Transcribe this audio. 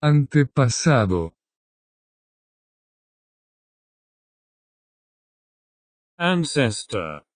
Antepasado. Ancestor